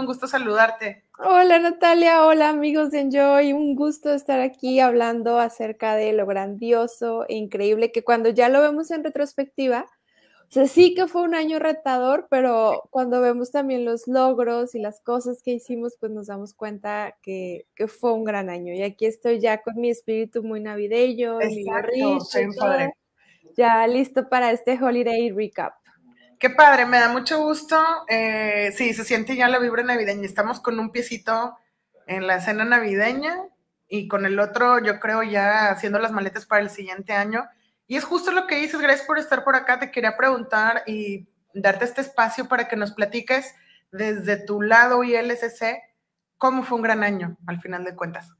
un gusto saludarte. Hola Natalia, hola amigos de Enjoy, un gusto estar aquí hablando acerca de lo grandioso e increíble que cuando ya lo vemos en retrospectiva, o sea, sí que fue un año retador, pero cuando vemos también los logros y las cosas que hicimos, pues nos damos cuenta que, fue un gran año. Y aquí estoy ya con mi espíritu muy navideño, ya listo para este holiday recap. Qué padre, me da mucho gusto. Eh, sí, se siente ya la vibra navideña. Estamos con un piecito en la cena navideña y con el otro, yo creo, ya haciendo las maletas para el siguiente año. Y es justo lo que dices, gracias por estar por acá. Te quería preguntar y darte este espacio para que nos platiques desde tu lado y cómo fue un gran año al final de cuentas.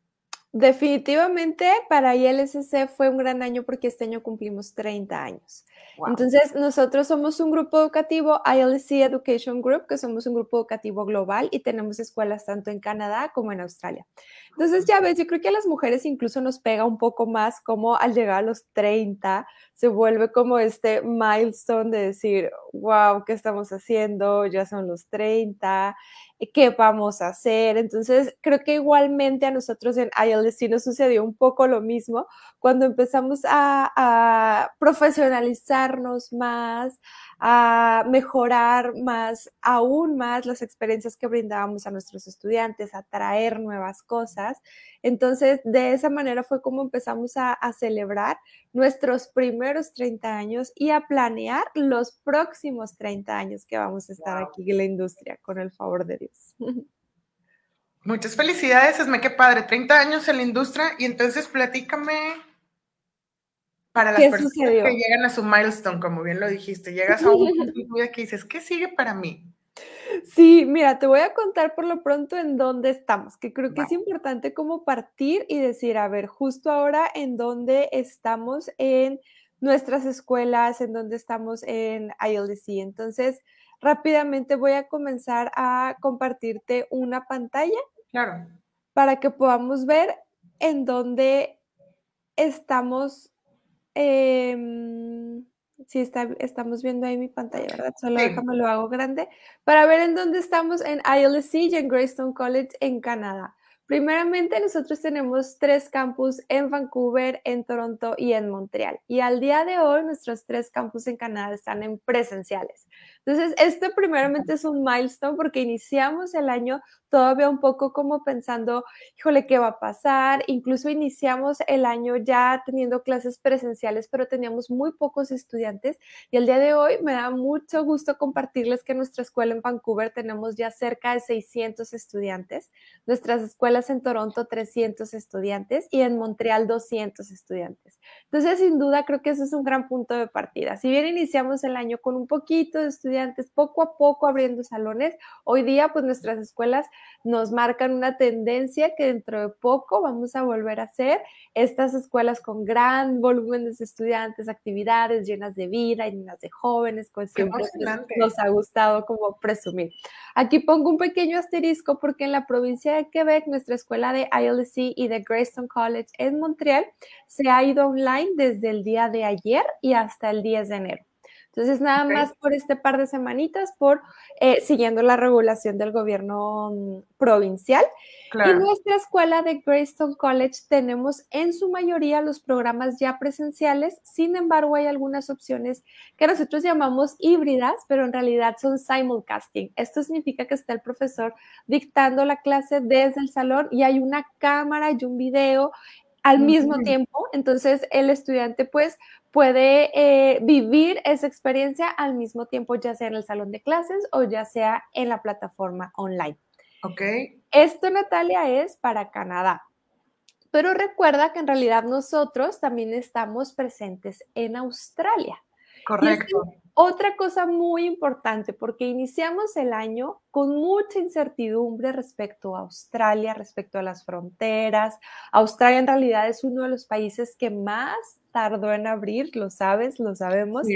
Definitivamente para ILSC fue un gran año porque este año cumplimos 30 años. Entonces, nosotros somos un grupo educativo, ILC Education Group, que somos un grupo educativo global y tenemos escuelas tanto en Canadá como en Australia. Entonces, ya ves, yo creo que a las mujeres incluso nos pega un poco más como al llegar a los 30 se vuelve como este milestone de decir, wow, ¿qué estamos haciendo? Ya son los 30 qué vamos a hacer. Entonces, creo que igualmente a nosotros en IEL Destino sucedió un poco lo mismo cuando empezamos a, profesionalizarnos más, a mejorar más, aún más las experiencias que brindábamos a nuestros estudiantes, a traer nuevas cosas. Entonces, de esa manera fue como empezamos a, celebrar nuestros primeros 30 años y a planear los próximos 30 años que vamos a estar aquí en la industria, con el favor de Dios. Muchas felicidades, Esme, qué padre. 30 años en la industria y entonces platícame para las personas que llegan a su milestone, como bien lo dijiste, llegas a un punto que dices, ¿qué sigue para mí? Sí, mira, te voy a contar por lo pronto en dónde estamos, que creo que es importante como partir y decir, a ver, justo ahora en dónde estamos en nuestras escuelas, en dónde estamos en ILDC. Entonces, rápidamente voy a comenzar a compartirte una pantalla. Claro. Para que podamos ver en dónde estamos. Em, si estamos viendo ahí mi pantalla, ¿verdad? Solo déjame lo hago grande. Para ver en dónde estamos en ILC y en Greystone College en Canadá. Primeramente, nosotros tenemos tres campus en Vancouver, en Toronto y en Montreal. Y al día de hoy, nuestros tres campus en Canadá están en presenciales. Entonces, este primeramente es un milestone porque iniciamos el año todavía un poco como pensando, híjole, ¿qué va a pasar? Incluso iniciamos el año ya teniendo clases presenciales, pero teníamos muy pocos estudiantes y el día de hoy me da mucho gusto compartirles que en nuestra escuela en Vancouver tenemos ya cerca de 600 estudiantes, nuestras escuelas en Toronto 300 estudiantes y en Montreal 200 estudiantes. Entonces, sin duda, creo que eso es un gran punto de partida. Si bien iniciamos el año con un poquito de estudiantes, poco a poco abriendo salones. Hoy día, pues nuestras escuelas nos marcan una tendencia que dentro de poco vamos a volver a hacer estas escuelas con gran volumen de estudiantes, actividades llenas de vida, llenas de jóvenes, con siempre nos ha gustado como presumir. Aquí pongo un pequeño asterisco porque en la provincia de Quebec, nuestra escuela de ILC y de Greystone College en Montreal se ha ido online desde el día de ayer y hasta el 10 de enero. Entonces, nada más por este par de semanitas, por eh, siguiendo la regulación del gobierno mm, provincial. Y nuestra escuela de Greystone College tenemos en su mayoría los programas ya presenciales, sin embargo hay algunas opciones que nosotros llamamos híbridas, pero en realidad son simulcasting. Esto significa que está el profesor dictando la clase desde el salón y hay una cámara y un video al mismo tiempo. Entonces el estudiante pues puede eh, vivir esa experiencia al mismo tiempo, ya sea en el salón de clases o ya sea en la plataforma online. Ok. Esto, Natalia, es para Canadá. Pero recuerda que en realidad nosotros también estamos presentes en Australia. Correcto. Otra cosa muy importante, porque iniciamos el año con mucha incertidumbre respecto a Australia, respecto a las fronteras. Australia en realidad es uno de los países que más tardó en abrir, lo sabes, lo sabemos.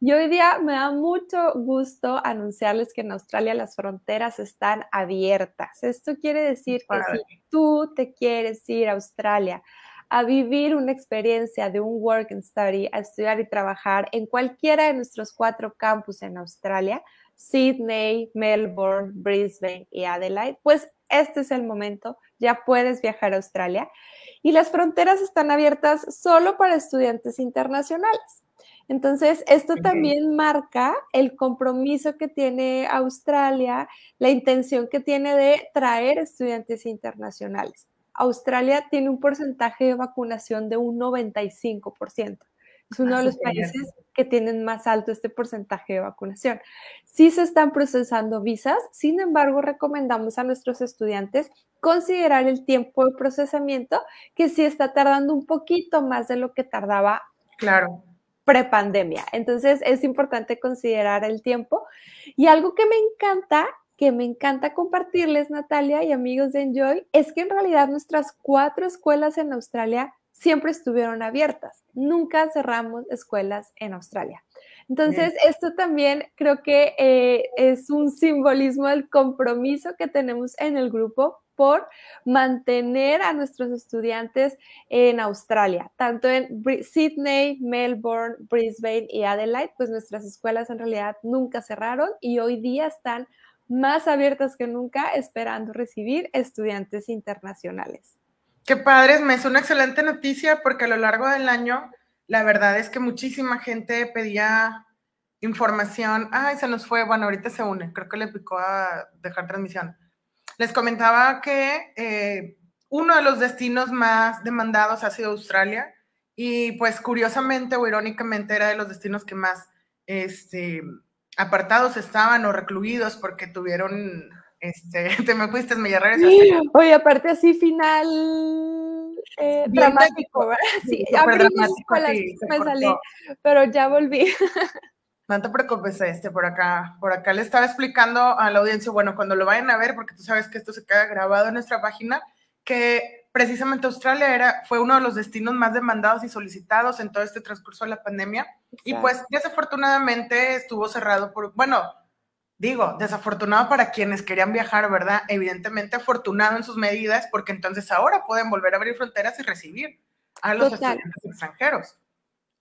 Y hoy día me da mucho gusto anunciarles que en Australia las fronteras están abiertas. Esto quiere decir que si tú te quieres ir a Australia a vivir una experiencia de un work and study, a estudiar y trabajar en cualquiera de nuestros cuatro campus en Australia, Sydney, Melbourne, Brisbane y Adelaide, pues este es el momento, ya puedes viajar a Australia. Y las fronteras están abiertas solo para estudiantes internacionales. Entonces, esto también marca el compromiso que tiene Australia, la intención que tiene de traer estudiantes internacionales. Australia tiene un porcentaje de vacunación de un 95%. Es uno ah, de los países que tienen más alto este porcentaje de vacunación. Sí se están procesando visas, sin embargo, recomendamos a nuestros estudiantes considerar el tiempo de procesamiento, que sí está tardando un poquito más de lo que tardaba. Claro prepandemia. Entonces es importante considerar el tiempo. Y algo que me encanta que me encanta compartirles, Natalia y amigos de Enjoy, es que en realidad nuestras cuatro escuelas en Australia siempre estuvieron abiertas. Nunca cerramos escuelas en Australia. Entonces, esto también creo que eh, es un simbolismo del compromiso que tenemos en el grupo por mantener a nuestros estudiantes en Australia, tanto en Sydney, Melbourne, Brisbane y Adelaide, pues nuestras escuelas en realidad nunca cerraron y hoy día están más abiertas que nunca, esperando recibir estudiantes internacionales. Qué padres, me es una excelente noticia porque a lo largo del año, la verdad es que muchísima gente pedía información. Ay, se nos fue, bueno, ahorita se une, creo que le picó a dejar transmisión. Les comentaba que eh, uno de los destinos más demandados ha sido Australia y pues curiosamente o irónicamente era de los destinos que más este, apartados estaban o recluidos porque tuvieron, este, te me fuiste, me ya Oye, aparte así final eh, dramático, Sí, abrimos con las sí, me salí, pero ya volví. No te preocupes, este, por acá, por acá le estaba explicando a la audiencia, bueno, cuando lo vayan a ver, porque tú sabes que esto se queda grabado en nuestra página, que precisamente Australia era, fue uno de los destinos más demandados y solicitados en todo este transcurso de la pandemia. Y pues desafortunadamente estuvo cerrado por, bueno, digo, desafortunado para quienes querían viajar, ¿verdad? Evidentemente afortunado en sus medidas, porque entonces ahora pueden volver a abrir fronteras y recibir a los extranjeros.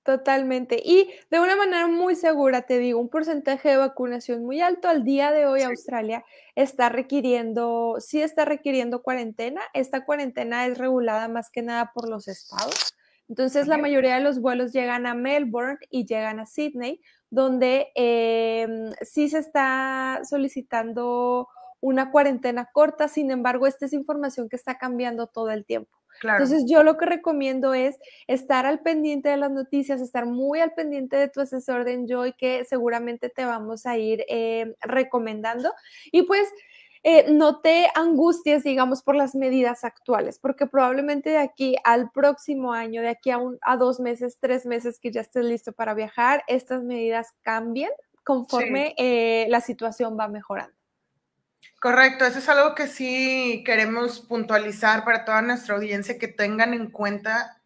Totalmente. Y de una manera muy segura, te digo, un porcentaje de vacunación muy alto. Al día de hoy, Australia está requiriendo, sí está requiriendo cuarentena. Esta cuarentena es regulada más que nada por los estados. Entonces, la mayoría de los vuelos llegan a Melbourne y llegan a Sydney, donde em, sí se está solicitando una cuarentena corta. Sin embargo, esta es información que está cambiando todo el tiempo. Entonces yo lo que recomiendo es estar al pendiente de las noticias, estar muy al pendiente de tu asesor de Enjoy, que seguramente te vamos a ir eh, recomendando. Y pues... Eh, no te angusties, digamos, por las medidas actuales, porque probablemente de aquí al próximo año, de aquí a, dos meses, tres meses que ya estés listo para viajar, estas medidas cambien conforme eh, la situación va mejorando. Correcto, eso es algo que sí queremos puntualizar para toda nuestra audiencia, que tengan en cuenta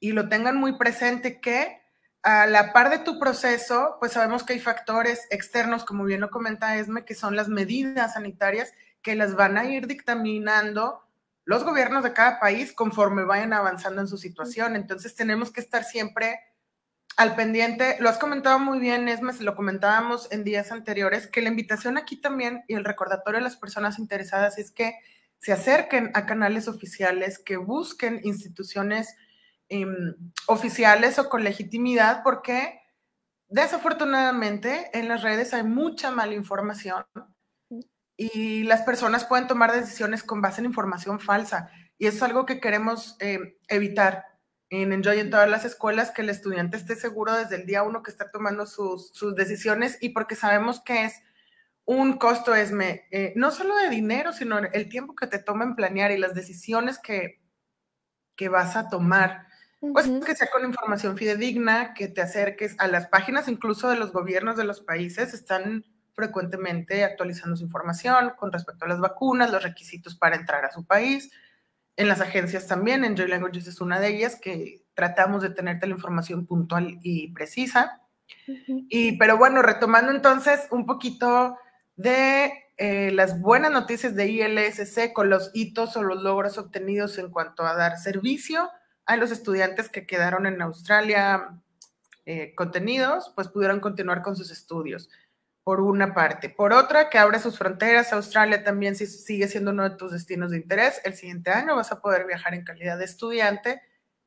y lo tengan muy presente que a la par de tu proceso, pues sabemos que hay factores externos, como bien lo comenta Esme, que son las medidas sanitarias que las van a ir dictaminando los gobiernos de cada país conforme vayan avanzando en su situación. Entonces tenemos que estar siempre al pendiente, lo has comentado muy bien, Esme. se lo comentábamos en días anteriores, que la invitación aquí también y el recordatorio a las personas interesadas es que se acerquen a canales oficiales, que busquen instituciones em, oficiales o con legitimidad, porque desafortunadamente en las redes hay mucha mala información y las personas pueden tomar decisiones con base en información falsa y eso es algo que queremos em, evitar en Enjoy en todas las escuelas, que el estudiante esté seguro desde el día uno que está tomando sus, sus decisiones y porque sabemos que es un costo, es eh, no solo de dinero, sino el tiempo que te toma en planear y las decisiones que, que vas a tomar. Pues que sea con información fidedigna, que te acerques a las páginas incluso de los gobiernos de los países, están frecuentemente actualizando su información con respecto a las vacunas, los requisitos para entrar a su país en las agencias también, en Joy Languages es una de ellas, que tratamos de tenerte la información puntual y precisa. Y, pero bueno, retomando entonces un poquito de eh, las buenas noticias de ILSC con los hitos o los logros obtenidos en cuanto a dar servicio a los estudiantes que quedaron en Australia eh, contenidos, pues pudieron continuar con sus estudios por una parte. Por otra, que abra sus fronteras. Australia también sigue siendo uno de tus destinos de interés. El siguiente año vas a poder viajar en calidad de estudiante.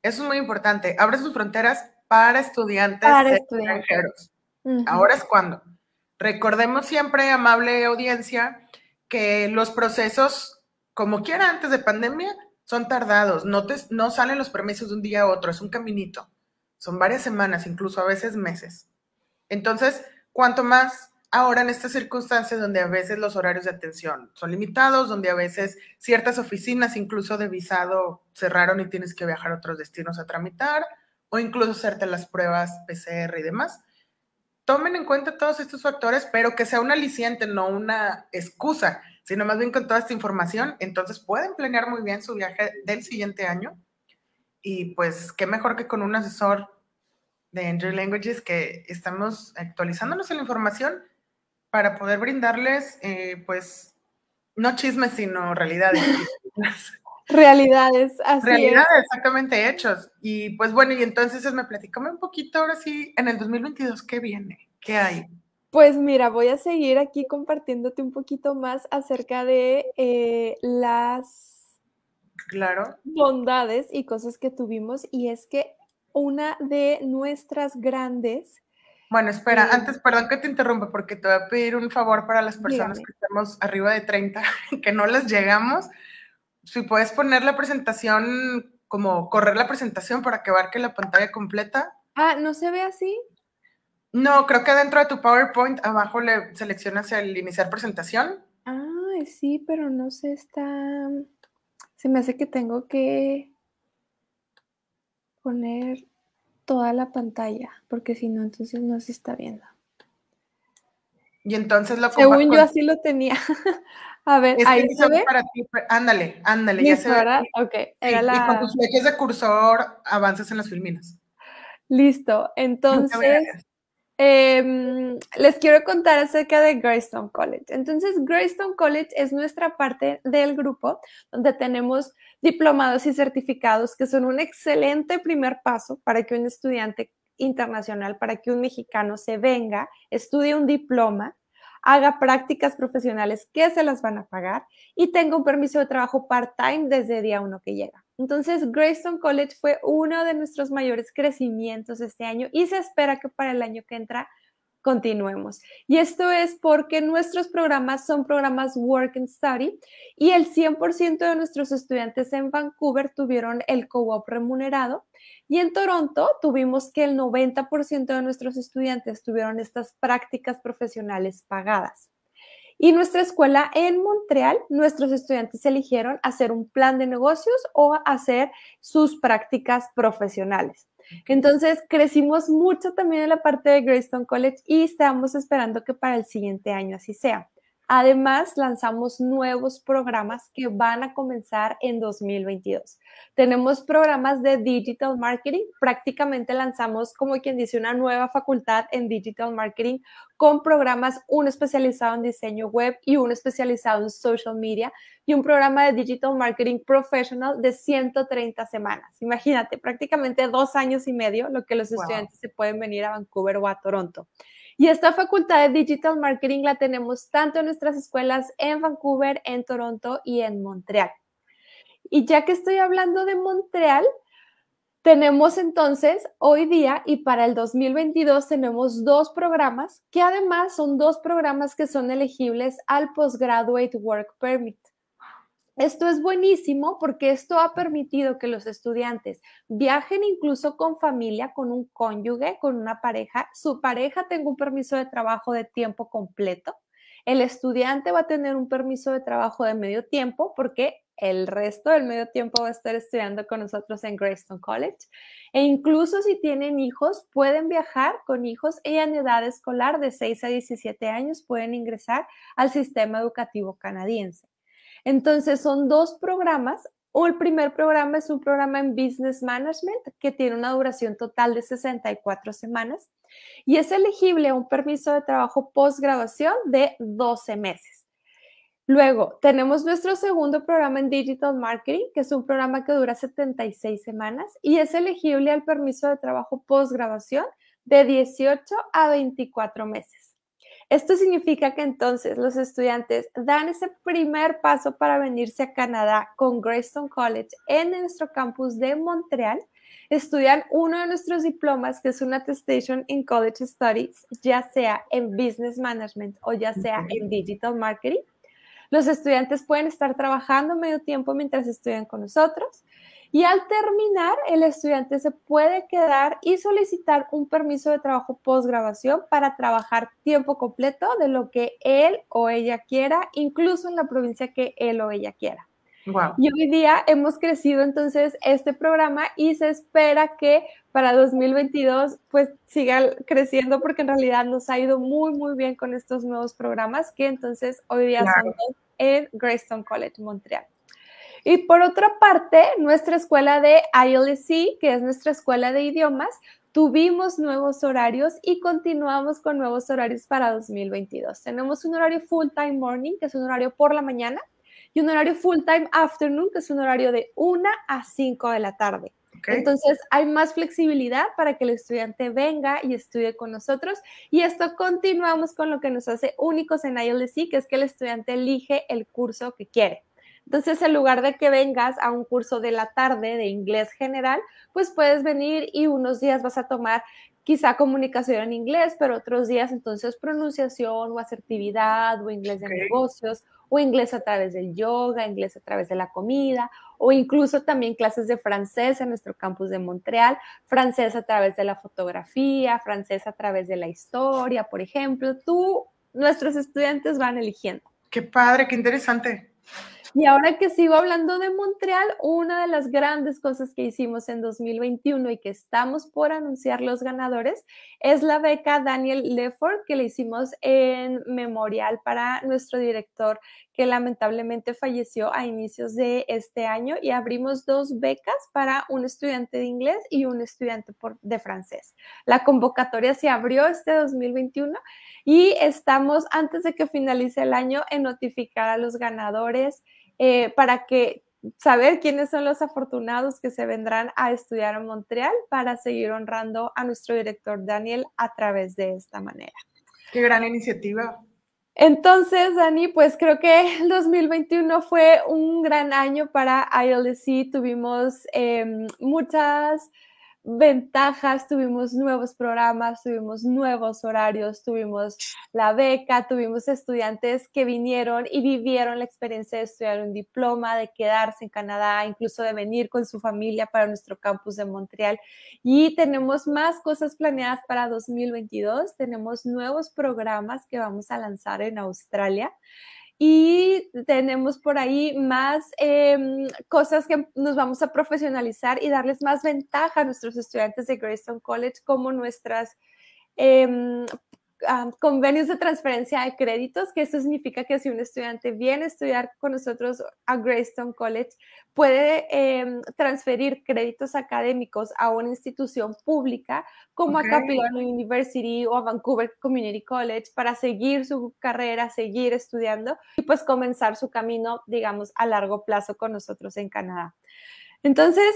Eso es muy importante. Abre sus fronteras para estudiantes extranjeros. Ahora es cuando. Recordemos siempre, amable audiencia, que los procesos, como quiera antes de pandemia, son tardados. No, te, no salen los permisos de un día a otro. Es un caminito. Son varias semanas, incluso a veces meses. Entonces, cuanto más ahora en estas circunstancias donde a veces los horarios de atención son limitados, donde a veces ciertas oficinas incluso de visado cerraron y tienes que viajar a otros destinos a tramitar o incluso hacerte las pruebas PCR y demás. Tomen en cuenta todos estos factores, pero que sea un aliciente, no una excusa, sino más bien con toda esta información, entonces pueden planear muy bien su viaje del siguiente año. Y pues qué mejor que con un asesor de Andrew Languages que estamos actualizándonos en la información para poder brindarles, eh, pues, no chismes, sino realidades. realidades, así Realidades, exactamente, hechos. Y pues bueno, y entonces me platicame un poquito ahora sí, en el 2022, ¿qué viene? ¿Qué hay? Pues mira, voy a seguir aquí compartiéndote un poquito más acerca de eh, las claro. bondades y cosas que tuvimos. Y es que una de nuestras grandes bueno, espera, antes, perdón que te interrumpa, porque te voy a pedir un favor para las personas que estamos arriba de 30, que no las llegamos. Si puedes poner la presentación, como correr la presentación para que barque la pantalla completa. Ah, ¿no se ve así? No, creo que dentro de tu PowerPoint abajo le seleccionas el iniciar presentación. Ah, sí, pero no se está. Se me hace que tengo que poner toda la pantalla, porque si no, entonces no se está viendo. Y entonces lo Según yo así lo tenía. A ver, ahí se ve. Para ti, ándale, ándale, ya se ve. Y con tus flejes de cursor avanzas en las filminas. Listo, entonces Em, les quiero contar acerca de Greystone College. Entonces, Graystone College es nuestra parte del grupo donde tenemos diplomados y certificados que son un excelente primer paso para que un estudiante internacional, para que un mexicano se venga, estudie un diploma haga prácticas profesionales que se las van a pagar y tenga un permiso de trabajo part-time desde día uno que llega. Entonces, Greystone College fue uno de nuestros mayores crecimientos este año y se espera que para el año que entra continuemos. Y esto es porque nuestros programas son programas Work and Study y el 100% de nuestros estudiantes en Vancouver tuvieron el co-op remunerado y en Toronto tuvimos que el 90% de nuestros estudiantes tuvieron estas prácticas profesionales pagadas. Y nuestra escuela en Montreal, nuestros estudiantes eligieron hacer un plan de negocios o hacer sus prácticas profesionales. Entonces, crecimos mucho también en la parte de Greystone College y estamos esperando que para el siguiente año así sea. Además, lanzamos nuevos programas que van a comenzar en 2022. Tenemos programas de digital marketing, prácticamente lanzamos como quien dice una nueva facultad en digital marketing con programas, uno especializado en diseño web y uno especializado en social media y un programa de digital marketing professional de 130 semanas. Imagínate, prácticamente dos años y medio lo que los estudiantes se pueden venir a Vancouver o a Toronto. Y esta facultad de Digital Marketing la tenemos tanto en nuestras escuelas en Vancouver, en Toronto y en Montreal. Y ya que estoy hablando de Montreal, tenemos entonces hoy día y para el 2022 tenemos dos programas que además son dos programas que son elegibles al Postgraduate Work Permit. Esto es buenísimo porque esto ha permitido que los estudiantes viajen incluso con familia, con un cónyuge, con una pareja. Su pareja tenga un permiso de trabajo de tiempo completo. El estudiante va a tener un permiso de trabajo de medio tiempo porque el resto del medio tiempo va a estar estudiando con nosotros en Greystone College. E incluso si tienen hijos, pueden viajar con hijos y en edad escolar de 6 a 17 años pueden ingresar al sistema educativo canadiense. Entonces, son dos programas. el primer programa es un programa en Business Management que tiene una duración total de 64 semanas y es elegible a un permiso de trabajo postgraduación de 12 meses. Luego, tenemos nuestro segundo programa en Digital Marketing, que es un programa que dura 76 semanas y es elegible al permiso de trabajo postgraduación de 18 a 24 meses. Esto significa que entonces los estudiantes dan ese primer paso para venirse a Canadá con Greystone College en nuestro campus de Montreal. Estudian uno de nuestros diplomas, que es una attestation in College Studies, ya sea en Business Management o ya sea en Digital Marketing. Los estudiantes pueden estar trabajando medio tiempo mientras estudian con nosotros y al terminar, el estudiante se puede quedar y solicitar un permiso de trabajo post-graduación para trabajar tiempo completo de lo que él o ella quiera, incluso en la provincia que él o ella quiera. Y hoy día hemos crecido entonces este programa y se espera que para 2022 pues siga creciendo porque en realidad nos ha ido muy muy bien con estos nuevos programas que entonces hoy día son en Greystone College Montreal. Y por otra parte, nuestra escuela de ILC, que es nuestra escuela de idiomas, tuvimos nuevos horarios y continuamos con nuevos horarios para 2022. Tenemos un horario full time morning, que es un horario por la mañana, y un horario full time afternoon, que es un horario de 1 a 5 de la tarde. Entonces hay más flexibilidad para que el estudiante venga y estudie con nosotros. Y esto continuamos con lo que nos hace únicos en ILC, que es que el estudiante elige el curso que quiere. Entonces, en lugar de que vengas a un curso de la tarde de inglés general, pues puedes venir y unos días vas a tomar quizá comunicación en inglés, pero otros días entonces pronunciación o asertividad o inglés de negocios o inglés a través del yoga, inglés a través de la comida, o incluso también clases de francés en nuestro campus de Montreal, francés a través de la fotografía, francés a través de la historia, por ejemplo. Tú, nuestros estudiantes van eligiendo. Qué padre, qué interesante. Y ahora que sigo hablando de Montreal, una de las grandes cosas que hicimos en 2021 y que estamos por anunciar los ganadores es la beca Daniel Lefort que le hicimos en memorial para nuestro director que lamentablemente falleció a inicios de este año y abrimos dos becas para un estudiante de inglés y un estudiante de francés. La convocatoria se abrió este 2021 y estamos antes de que finalice el año en notificar a los ganadores. Eh, para que saber quiénes son los afortunados que se vendrán a estudiar en Montreal para seguir honrando a nuestro director Daniel a través de esta manera. Qué gran iniciativa. Entonces, Dani, pues creo que el 2021 fue un gran año para ILDC. Tuvimos em, muchas ventajas, tuvimos nuevos programas, tuvimos nuevos horarios, tuvimos la beca, tuvimos estudiantes que vinieron y vivieron la experiencia de estudiar un diploma, de quedarse en Canadá, incluso de venir con su familia para nuestro campus de Montreal. Y tenemos más cosas planeadas para 2022, tenemos nuevos programas que vamos a lanzar en Australia y tenemos por ahí más em, cosas que nos vamos a profesionalizar y darles más ventaja a nuestros estudiantes de Grayson College como nuestras em, Ah, convenios de transferencia de créditos, que eso significa que si un estudiante viene a estudiar con nosotros a Greystone College, puede em, transferir créditos académicos a una institución pública como a Capilano University o a Vancouver Community College para seguir su carrera, seguir estudiando y pues comenzar su camino, digamos, a largo plazo con nosotros en Canadá. Entonces,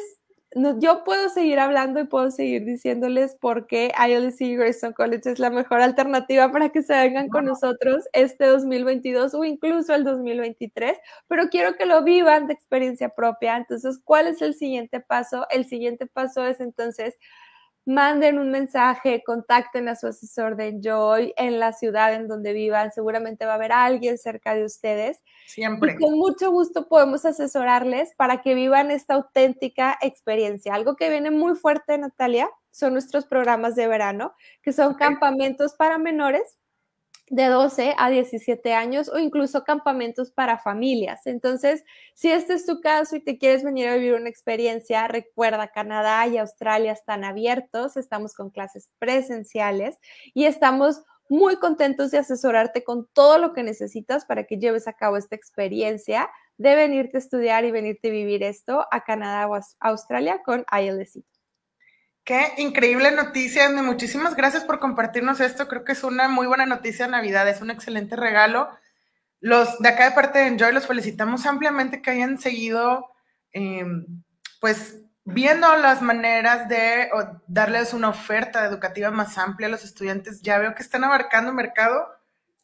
no, yo puedo seguir hablando y puedo seguir diciéndoles por qué ILC Grayson College es la mejor alternativa para que se vengan con nosotros este 2022 o incluso el 2023, pero quiero que lo vivan de experiencia propia. Entonces, ¿cuál es el siguiente paso? El siguiente paso es entonces manden un mensaje, contacten a su asesor de Enjoy en la ciudad en donde vivan. Seguramente va a haber alguien cerca de ustedes. Siempre. con mucho gusto podemos asesorarles para que vivan esta auténtica experiencia. Algo que viene muy fuerte, Natalia, son nuestros programas de verano, que son campamentos para menores de 12 a 17 años o incluso campamentos para familias. Entonces, si este es tu caso y te quieres venir a vivir una experiencia, recuerda, Canadá y Australia están abiertos, estamos con clases presenciales y estamos muy contentos de asesorarte con todo lo que necesitas para que lleves a cabo esta experiencia de venirte a estudiar y venirte a vivir esto a Canadá o Australia con ILSI. Qué increíble noticia, Andy. Muchísimas gracias por compartirnos esto. Creo que es una muy buena noticia de Navidad. Es un excelente regalo. Los de acá de parte de Enjoy los felicitamos ampliamente que hayan seguido, em, pues, viendo las maneras de darles una oferta educativa más amplia a los estudiantes. Ya veo que están abarcando mercado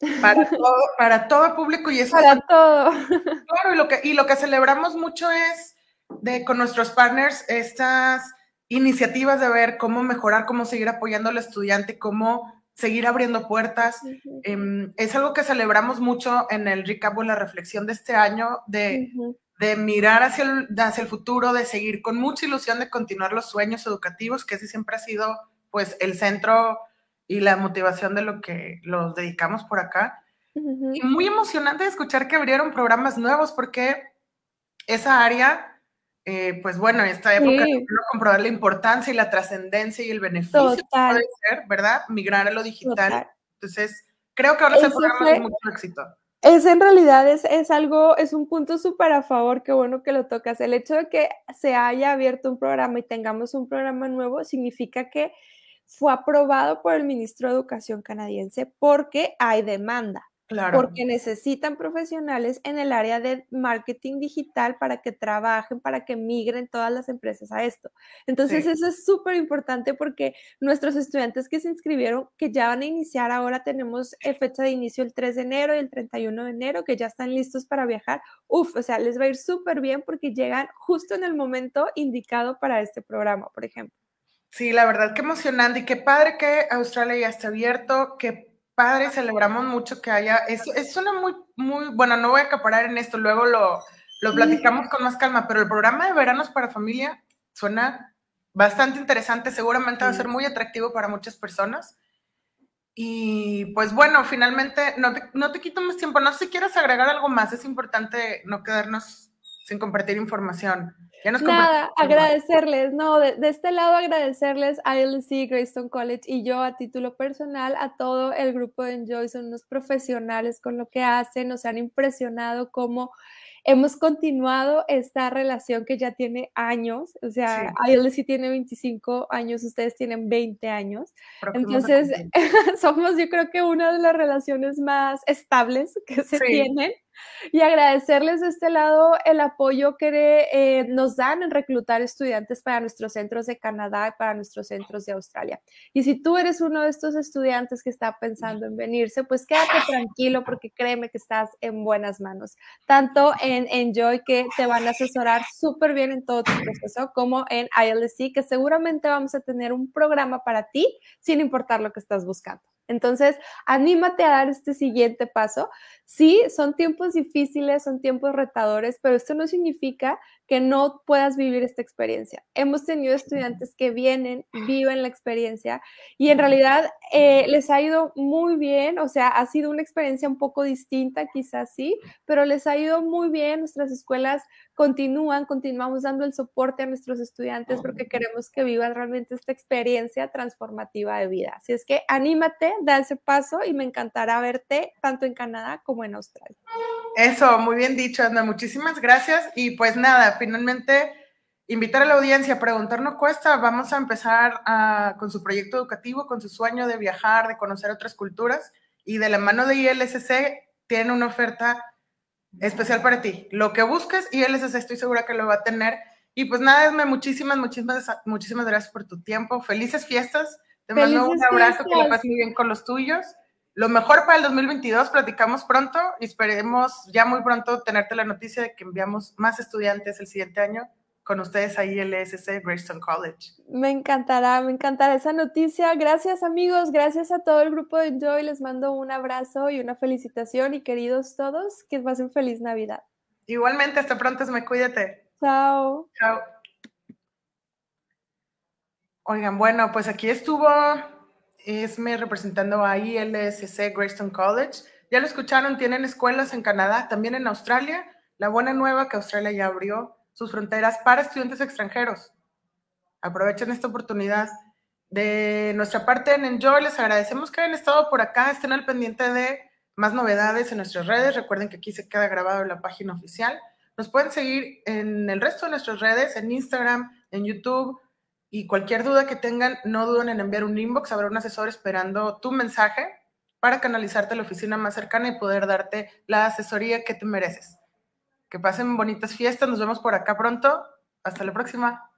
para todo, para todo público y eso. Para todo. Claro, y lo, que, y lo que celebramos mucho es de, con nuestros partners estas iniciativas de ver cómo mejorar, cómo seguir apoyando al estudiante, cómo seguir abriendo puertas. Em, es algo que celebramos mucho en el recap o la reflexión de este año, de, mirar hacia el, hacia el, futuro, de seguir con mucha ilusión de continuar los sueños educativos, que ese siempre ha sido pues el centro y la motivación de lo que los dedicamos por acá. Y muy emocionante escuchar que abrieron programas nuevos porque esa área eh, pues bueno, en esta época quiero comprobar la importancia y la trascendencia y el beneficio que puede ser, ¿verdad? Migrar a lo digital. Entonces, creo que ahora se programa con mucho éxito. Es en realidad es, es algo, es un punto súper a favor, qué bueno que lo tocas. El hecho de que se haya abierto un programa y tengamos un programa nuevo significa que fue aprobado por el ministro de Educación canadiense porque hay demanda. Porque necesitan profesionales en el área de marketing digital para que trabajen, para que migren todas las empresas a esto. Entonces, eso es súper importante porque nuestros estudiantes que se inscribieron, que ya van a iniciar ahora, tenemos eh, fecha de inicio el 3 de enero y el 31 de enero, que ya están listos para viajar. Uf, o sea, les va a ir súper bien porque llegan justo en el momento indicado para este programa, por ejemplo. Sí, la verdad, qué emocionante y qué padre que Australia ya está abierto, que padre, celebramos mucho que haya. eso es una muy, muy. Bueno, no voy a acaparar en esto, luego lo, platicamos con más calma, pero el programa de veranos para familia suena bastante interesante, seguramente va a ser muy atractivo para muchas personas. Y pues bueno, finalmente, no te, no te quito más tiempo, no sé si quieres agregar algo más, es importante no quedarnos sin compartir información. Nada, agradecerles, no, de, este lado agradecerles a LC Greystone College y yo a título personal, a todo el grupo de Enjoy, son unos profesionales con lo que hacen, nos han impresionado cómo hemos continuado esta relación que ya tiene años, o sea, ILC tiene 25 años, ustedes tienen 20 años, entonces somos yo creo que una de las relaciones más estables que se tienen y agradecerles de este lado el apoyo que eh, nos dan en reclutar estudiantes para nuestros centros de Canadá y para nuestros centros de Australia. Y si tú eres uno de estos estudiantes que está pensando en venirse, pues quédate tranquilo porque créeme que estás en buenas manos, tanto en Enjoy que te van a asesorar súper bien en todo tu proceso, como en ILSC que seguramente vamos a tener un programa para ti sin importar lo que estás buscando. Entonces, anímate a dar este siguiente paso. Sí, son tiempos difíciles, son tiempos retadores, pero esto no significa que no puedas vivir esta experiencia. Hemos tenido estudiantes que vienen, ah. viven la experiencia y en realidad eh, les ha ido muy bien, o sea, ha sido una experiencia un poco distinta, quizás sí, pero les ha ido muy bien. Nuestras escuelas continúan, continuamos dando el soporte a nuestros estudiantes ah, porque queremos que vivan realmente esta experiencia transformativa de vida. Así es que anímate, da ese paso y me encantará verte tanto en Canadá como en Australia. Eso, muy bien dicho, Ana. Muchísimas gracias. Y pues nada, finalmente invitar a la audiencia a preguntar no cuesta. Vamos a empezar ah, con su proyecto educativo, con su sueño de viajar, de conocer otras culturas. Y de la mano de ILSC tiene una oferta especial para ti. Lo que busques, y él es estoy segura que lo va a tener. Y pues nada, Esme, muchísimas, muchísimas, muchísimas gracias por tu tiempo. Felices fiestas. Te mando un abrazo, que lo pases muy bien con los tuyos. Lo mejor para el 2022, platicamos pronto y esperemos ya muy pronto tenerte la noticia de que enviamos más estudiantes el siguiente año con ustedes ahí el ESC College. Me encantará, me encantará esa noticia. Gracias amigos, gracias a todo el grupo de Joy. Les mando un abrazo y una felicitación y queridos todos, que pasen feliz Navidad. Igualmente, hasta pronto, me cuídate. Chao. Chao. Oigan, bueno, pues aquí estuvo Esme representando a ILSC Greystone College. Ya lo escucharon, tienen escuelas en Canadá, también en Australia. La buena nueva que Australia ya abrió sus fronteras para estudiantes extranjeros. Aprovechen esta oportunidad. De nuestra parte en Enjoy, les agradecemos que hayan estado por acá, estén al pendiente de más novedades en nuestras redes. Recuerden que aquí se queda grabado en la página oficial. Nos pueden seguir en el resto de nuestras redes, en Instagram, en YouTube y cualquier duda que tengan, no duden en enviar un inbox. Habrá un asesor esperando tu mensaje para canalizarte a la oficina más cercana y poder darte la asesoría que te mereces. Que pasen bonitas fiestas. Nos vemos por acá pronto. Hasta la próxima.